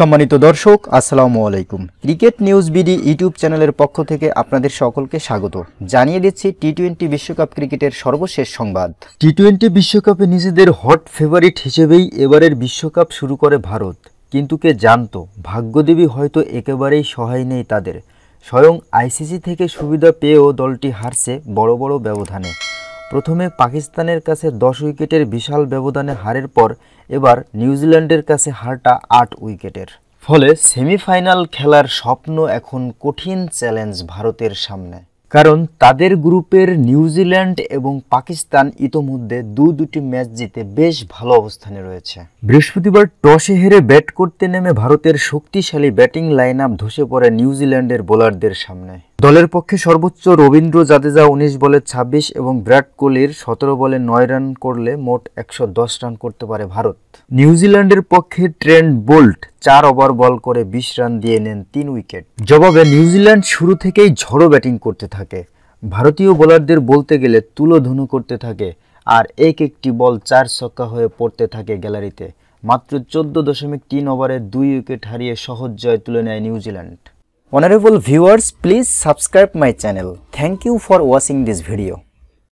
সম্মানিত দর্শক আসসালামু আলাইকুম ক্রিকেট নিউজ বিডি ইউটিউব চ্যানেলের পক্ষ থেকে আপনাদের সকলকে স্বাগত জানিয়ে দিচ্ছি টি টোয়েন্টি বিশ্বকাপ ক্রিকেটের সর্বশেষ সংবাদ টি টোয়েন্টি বিশ্বকাপে নিজেদের হট ফেভারিট হিসেবেই এবারের বিশ্বকাপ শুরু করে ভারত কিন্তু কে জানত ভাগ্যদেবী হয়তো একেবারেই সহায় নেই তাদের স্বয়ং আইসিসি থেকে সুবিধা পেয়েও দলটি হারছে বড় বড় ব্যবধানে প্রথমে পাকিস্তানের কাছে দশ উইকেটের বিশাল ব্যবধানে হারের পর এবার নিউজিল্যান্ডের কাছে হারটা আট উইকেটের ফলে সেমিফাইনাল খেলার স্বপ্ন এখন কঠিন চ্যালেঞ্জ ভারতের সামনে কারণ তাদের গ্রুপের নিউজিল্যান্ড এবং পাকিস্তান ইতোমধ্যে দু দুটি ম্যাচ জিতে বেশ ভালো অবস্থানে রয়েছে বৃহস্পতিবার টসে হেরে ব্যাট করতে নেমে ভারতের শক্তিশালী ব্যাটিং লাইন আপ ধসে পড়ে নিউজিল্যান্ডের বোলারদের সামনে দলের পক্ষে সর্বোচ্চ রবীন্দ্র জাদেজা উনিশ বলে ২৬ এবং বিরাট কোহলির সতেরো বলে নয় রান করলে মোট একশো রান করতে পারে ভারত নিউজিল্যান্ডের পক্ষে ট্রেন্ড বোল্ট চার ওভার বল করে ২০ রান দিয়ে নেন তিন উইকেট জবাবে নিউজিল্যান্ড শুরু থেকেই ঝড়ো ব্যাটিং করতে থাকে ভারতীয় বোলারদের বলতে গেলে তুলো ধনু করতে থাকে আর এক একটি বল চার ছক্কা হয়ে পড়তে থাকে গ্যালারিতে মাত্র চোদ্দ দশমিক তিন ওভারে দুই উইকেট হারিয়ে সহজ জয় তুলে নেয় New Zealand Honorable viewers, please subscribe my channel. Thank you for watching this video.